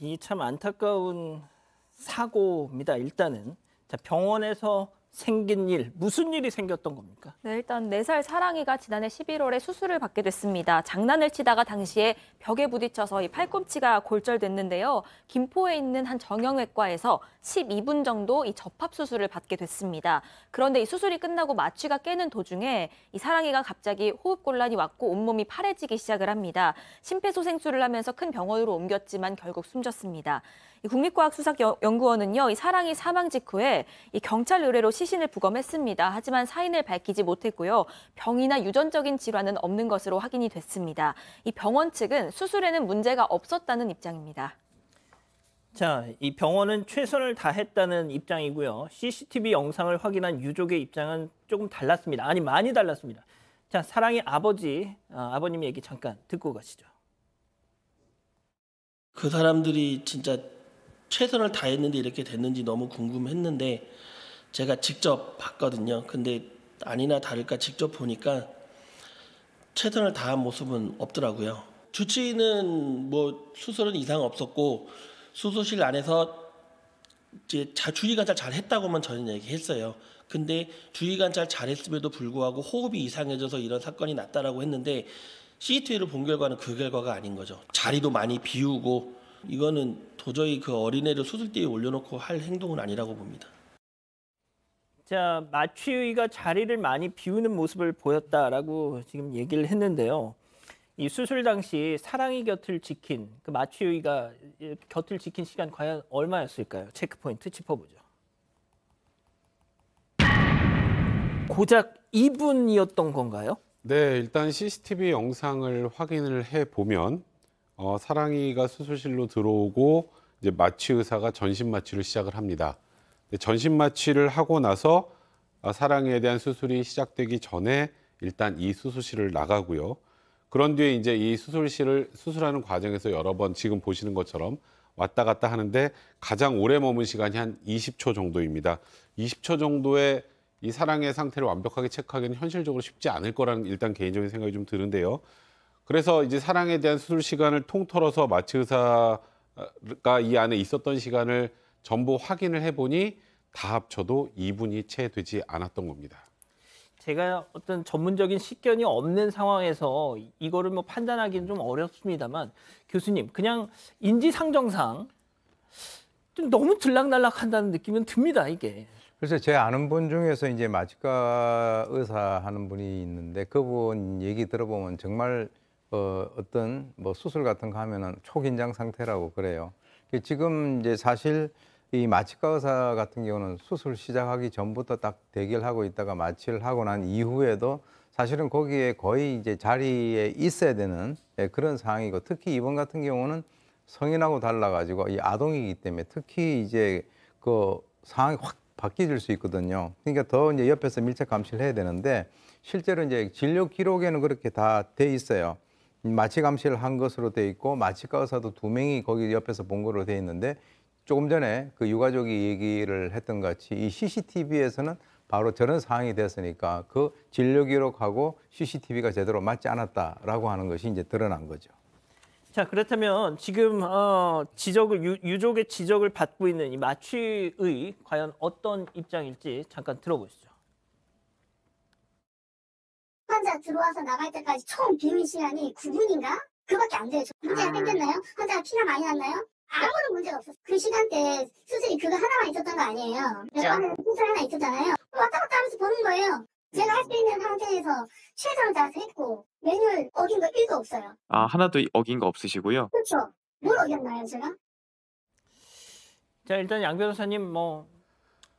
이 참 안타까운 사고입니다. 일단은 자, 병원에서 생긴 일, 무슨 일이 생겼던 겁니까? 네, 일단 네살 사랑이가 지난해 11월에 수술을 받게 됐습니다. 장난을 치다가 당시에 벽에 부딪혀서 이 팔꿈치가 골절됐는데요. 김포에 있는 한 정형외과에서 12분 정도 이 접합 수술을 받게 됐습니다. 그런데 이 수술이 끝나고 마취가 깨는 도중에 이 사랑이가 갑자기 호흡곤란이 왔고 온몸이 파래지기 시작을 합니다. 심폐소생술을 하면서 큰 병원으로 옮겼지만 결국 숨졌습니다. 국립과학수사연구원은요, 이 사랑이 사망 직후에 이 경찰 의뢰로 시신을 부검했습니다. 하지만 사인을 밝히지 못했고요. 병이나 유전적인 질환은 없는 것으로 확인이 됐습니다. 이 병원 측은 수술에는 문제가 없었다는 입장입니다. 자, 이 병원은 최선을 다했다는 입장이고요. CCTV 영상을 확인한 유족의 입장은 조금 달랐습니다. 아니, 많이 달랐습니다. 자, 사랑이 아버지, 아, 아버님 얘기 잠깐 듣고 가시죠. 그 사람들이 진짜 최선을 다했는데 이렇게 됐는지 너무 궁금했는데 제가 직접 봤거든요. 근데 아니나 다를까 직접 보니까 최선을 다한 모습은 없더라고요. 주치의는 뭐 수술은 이상 없었고 수술실 안에서 이제 주의 관찰 잘 했다고만 저는 얘기했어요. 근데 주의 관찰 잘 했음에도 불구하고 호흡이 이상해져서 이런 사건이 났다라고 했는데 CT를 본 결과는 그 결과가 아닌 거죠. 자리도 많이 비우고 이거는 도저히 그 어린애를 수술대에 올려놓고 할 행동은 아니라고 봅니다. 자, 마취의가 자리를 많이 비우는 모습을 보였다라고 지금 얘기를 했는데요. 이 수술 당시 사랑이 곁을 지킨 그 마취의가 곁을 지킨 시간 과연 얼마였을까요? 체크포인트 짚어보죠. 고작 2분이었던 건가요? 네, 일단 CCTV 영상을 확인을 해보면 어, 사랑이가 수술실로 들어오고 이제 마취 의사가 전신 마취를 시작을 합니다. 전신 마취를 하고 나서 아, 사랑이에 대한 수술이 시작되기 전에 일단 이 수술실을 나가고요. 그런 뒤에 이제 이 수술실을 수술하는 과정에서 여러 번 지금 보시는 것처럼 왔다 갔다 하는데 가장 오래 머문 시간이 한 20초 정도입니다. 20초 정도에이 사랑의 상태를 완벽하게 체크하기는 현실적으로 쉽지 않을 거라는 일단 개인적인 생각이 좀 드는데요. 그래서 이제 사랑에 대한 수술 시간을 통틀어서 마취 의사가 이 안에 있었던 시간을 전부 확인을 해보니 다 합쳐도 2분이 채 되지 않았던 겁니다. 제가 어떤 전문적인 식견이 없는 상황에서 이거를 뭐 판단하기는 좀 어렵습니다만 교수님 그냥 인지상정상 좀 너무 들락날락한다는 느낌은 듭니다 이게. 그래서 제 아는 분 중에서 이제 마취과 의사 하는 분이 있는데 그분 얘기 들어보면 정말 어, 어떤 뭐 수술 같은 거 하면은 초긴장 상태라고 그래요. 지금 이제 사실 이 마취과 의사 같은 경우는 수술 시작하기 전부터 딱 대기를 고 있다가 마취를 하고 난 이후에도 사실은 거기에 거의 이제 자리에 있어야 되는 예, 그런 상황이고 특히 이번 같은 경우는 성인하고 달라가지고 이 아동이기 때문에 특히 이제 그 상황이 확 바뀌질 수 있거든요. 그러니까 더 이제 옆에서 밀착 감시를 해야 되는데 실제로 이제 진료 기록에는 그렇게 다 돼 있어요. 마취 감시를 한 것으로 돼 있고 마취과 의사도 두 명이 거기 옆에서 본 거로 돼 있는데 조금 전에 그 유가족이 얘기를 했던 같이 이 CCTV에서는 바로 저런 상황이 됐으니까 그 진료 기록하고 CCTV가 제대로 맞지 않았다라고 하는 것이 이제 드러난 거죠. 자 그렇다면 지금 어, 지적을 유, 유족의 지적을 받고 있는 이 마취의 과연 어떤 입장일지 잠깐 들어보시죠. 들어와서 나갈 때까지 총비밀 시간이 9분인가? 그밖에 안 돼요. 문제가 아. 생겼나요? 환자가 피나 많이 났나요? 아무런 문제가 없었어그 시간대에 수술이 그거 하나만 있었던 거 아니에요. 몇번 수술 하나 있었잖아요. 어, 왔다 갔다 하면서 보는 거예요. 제가 할 수 있는 상태에서 최선을 다해서 했고 매뉴얼 어긴 거 1도 없어요. 아 하나도 어긴 거 없으시고요? 그렇죠. 뭘 어겼나요 제가? 자 일단 양 변호사님 뭐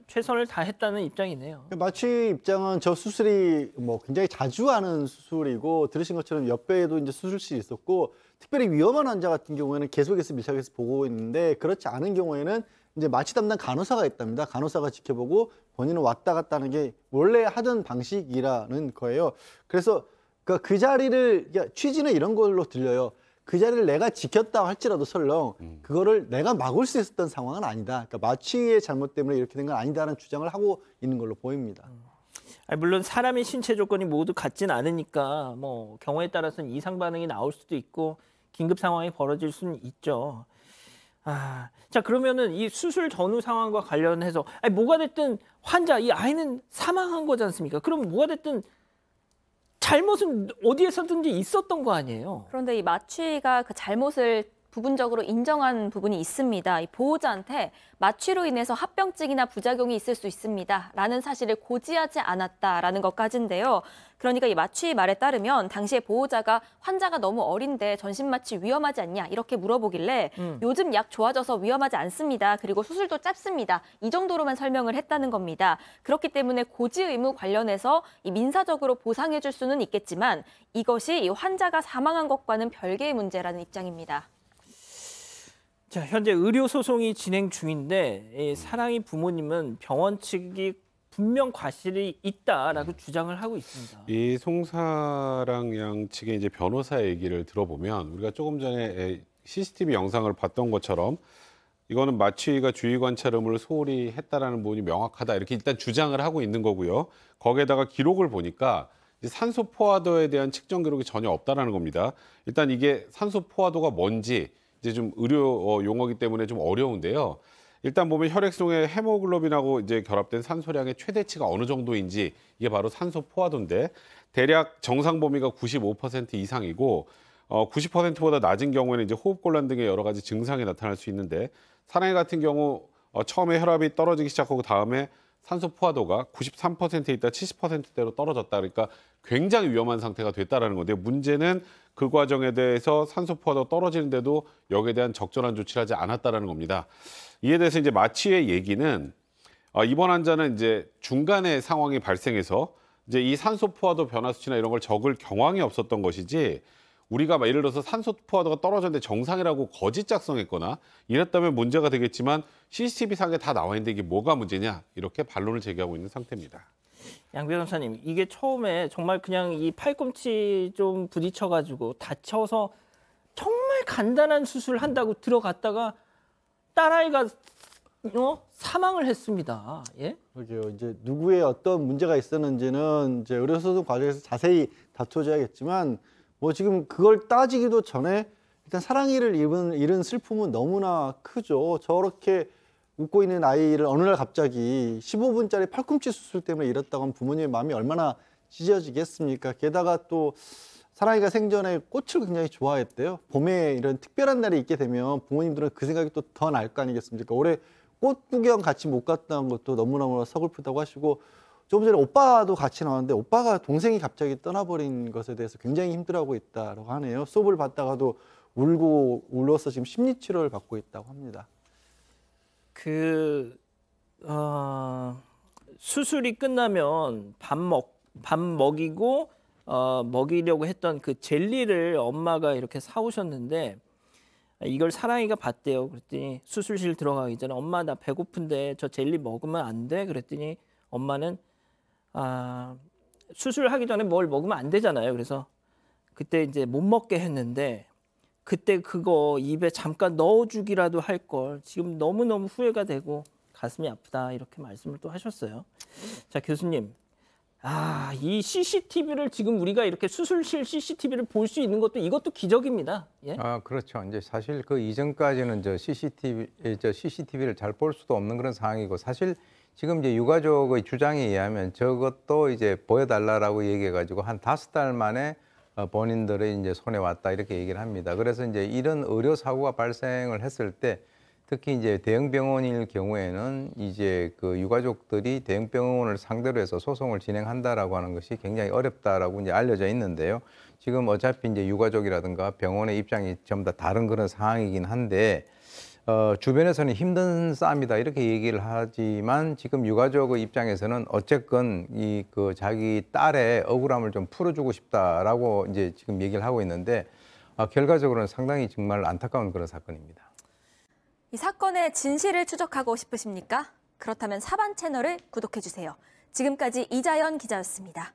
최선을 다했다는 입장이네요. 마취 입장은 저 수술이 뭐 굉장히 자주 하는 수술이고 들으신 것처럼 옆에도 이제 수술실이 있었고 특별히 위험한 환자 같은 경우에는 계속해서 밀착해서 보고 있는데 그렇지 않은 경우에는 이제 마취 담당 간호사가 있답니다. 간호사가 지켜보고 본인은 왔다 갔다 하는 게 원래 하던 방식이라는 거예요. 그래서 그, 그 자리를 그러니까 취지는 이런 걸로 들려요. 그 자리를 내가 지켰다 할지라도 설령 음. 그거를 내가 막을 수 있었던 상황은 아니다. 그러니까 마취의 잘못 때문에 이렇게 된 건 아니다라는 주장을 하고 있는 걸로 보입니다. 음. 물론 사람의 신체 조건이 모두 같진 않으니까 뭐 경우에 따라서는 이상 반응이 나올 수도 있고 긴급 상황이 벌어질 수는 있죠. 아, 자 그러면은 이 수술 전후 상황과 관련해서 아니, 뭐가 됐든 환자 이 아이는 사망한 거지 않습니까? 그럼 뭐가 됐든 잘못은 어디에서든지 있었던 거 아니에요. 그런데 이 마취가 그 잘못을 부분적으로 인정한 부분이 있습니다. 보호자한테 마취로 인해서 합병증이나 부작용이 있을 수 있습니다. 라는 사실을 고지하지 않았다라는 것까지인데요. 그러니까 이 마취 말에 따르면 당시에 보호자가 환자가 너무 어린데 전신 마취 위험하지 않냐 이렇게 물어보길래 음. 요즘 약 좋아져서 위험하지 않습니다. 그리고 수술도 짧습니다. 이 정도로만 설명을 했다는 겁니다. 그렇기 때문에 고지 의무 관련해서 이 민사적으로 보상해 줄 수는 있겠지만 이것이 이 환자가 사망한 것과는 별개의 문제라는 입장입니다. 자, 현재 의료 소송이 진행 중인데 이 음. 사랑이 부모님은 병원 측이 분명 과실이 있다라고 음. 주장을 하고 있습니다. 이 송사랑 양 측의 이제 변호사 얘기를 들어보면 우리가 조금 전에 CCTV 영상을 봤던 것처럼 이거는 마취가 주의 관찰음을 소홀히 했다라는 부분이 명확하다 이렇게 일단 주장을 하고 있는 거고요. 거기에다가 기록을 보니까 산소 포화도에 대한 측정 기록이 전혀 없다라는 겁니다. 일단 이게 산소 포화도가 뭔지 이제 좀 의료 어, 용어기 때문에 좀 어려운데요. 일단 몸의 혈액 속에 헤모글로빈하고 이제 결합된 산소량의 최대치가 어느 정도인지 이게 바로 산소 포화도인데 대략 정상 범위가 95% 이상이고 어 90%보다 낮은 경우에는 이제 호흡곤란 등의 여러 가지 증상이 나타날 수 있는데 사나이 같은 경우 어, 처음에 혈압이 떨어지기 시작하고 다음에 산소 포화도가 93%에 있다 70%대로 떨어졌다. 그러니까 굉장히 위험한 상태가 됐다라는 건데 문제는 그 과정에 대해서 산소 포화도 떨어지는데도 여기에 대한 적절한 조치를 하지 않았다라는 겁니다. 이에 대해서 이제 마취의 얘기는 어, 이번 환자는 이제 중간에 상황이 발생해서 이제 이 산소 포화도 변화 수치나 이런 걸 적을 경황이 없었던 것이지 우리가 예를 들어서 산소 포화도가 떨어졌는데 정상이라고 거짓 작성했거나 이랬다면 문제가 되겠지만 CCTV 상에 다 나와 있는데 이게 뭐가 문제냐 이렇게 반론을 제기하고 있는 상태입니다. 양 변호사님 이게 처음에 정말 그냥 이 팔꿈치 좀 부딪혀가지고 다쳐서 정말 간단한 수술 을 한다고 들어갔다가 딸아이가 어? 사망을 했습니다. 예? 그렇죠. 이제 누구의 어떤 문제가 있었는지는 이제 의료소송 과정에서 자세히 다투져야겠지만 뭐 지금 그걸 따지기도 전에 일단 사랑이를 잃은, 잃은 슬픔은 너무나 크죠. 저렇게 웃고 있는 아이를 어느 날 갑자기 15분짜리 팔꿈치 수술 때문에 잃었다고 하면 부모님의 마음이 얼마나 찢어지겠습니까? 게다가 또 사랑이가 생전에 꽃을 굉장히 좋아했대요. 봄에 이런 특별한 날이 있게 되면 부모님들은 그 생각이 또 더 날 거 아니겠습니까? 올해 꽃 구경 같이 못 갔다는 것도 너무너무 서글프다고 하시고 조금 전에 오빠도 같이 나왔는데 오빠가 동생이 갑자기 떠나버린 것에 대해서 굉장히 힘들어하고 있다고 하네요. 수업을 받다가도 울고 울어서 지금 심리 치료를 받고 있다고 합니다. 그 어, 수술이 끝나면 밥 먹 밥 먹이고 어, 먹이려고 했던 그 젤리를 엄마가 이렇게 사오셨는데 이걸 사랑이가 봤대요. 그랬더니 수술실 들어가기 전에 엄마 나 배고픈데 저 젤리 먹으면 안 돼? 그랬더니 엄마는 아, 수술하기 전에 뭘 먹으면 안 되잖아요. 그래서 그때 이제 못 먹게 했는데 그때 그거 입에 잠깐 넣어주기라도 할 걸 지금 너무너무 후회가 되고 가슴이 아프다 이렇게 말씀을 또 하셨어요. 자 교수님 아, 이 CCTV를 지금 우리가 이렇게 수술실 CCTV를 볼 수 있는 것도 이것도 기적입니다. 예? 아, 그렇죠. 이제 사실 그 이전까지는 저 CCTV 저 CCTV를 잘 볼 수도 없는 그런 상황이고 사실 지금 이제 유가족의 주장에 의하면 저것도 이제 보여달라라고 얘기해가지고 한 다섯 달 만에 어, 본인들의 이제 손에 왔다 이렇게 얘기를 합니다. 그래서 이제 이런 의료 사고가 발생을 했을 때 특히 이제 대형 병원일 경우에는 이제 그 유가족들이 대형 병원을 상대로 해서 소송을 진행한다라고 하는 것이 굉장히 어렵다라고 이제 알려져 있는데요. 지금 어차피 이제 유가족이라든가 병원의 입장이 전부 다 다른 그런 상황이긴 한데 어, 주변에서는 힘든 싸움이다 이렇게 얘기를 하지만 지금 유가족의 입장에서는 어쨌건 이 그 자기 딸의 억울함을 좀 풀어주고 싶다라고 이제 지금 얘기를 하고 있는데 아, 결과적으로는 상당히 정말 안타까운 그런 사건입니다. 이 사건의 진실을 추적하고 싶으십니까? 그렇다면 사반 채널을 구독해 주세요. 지금까지 이자연 기자였습니다.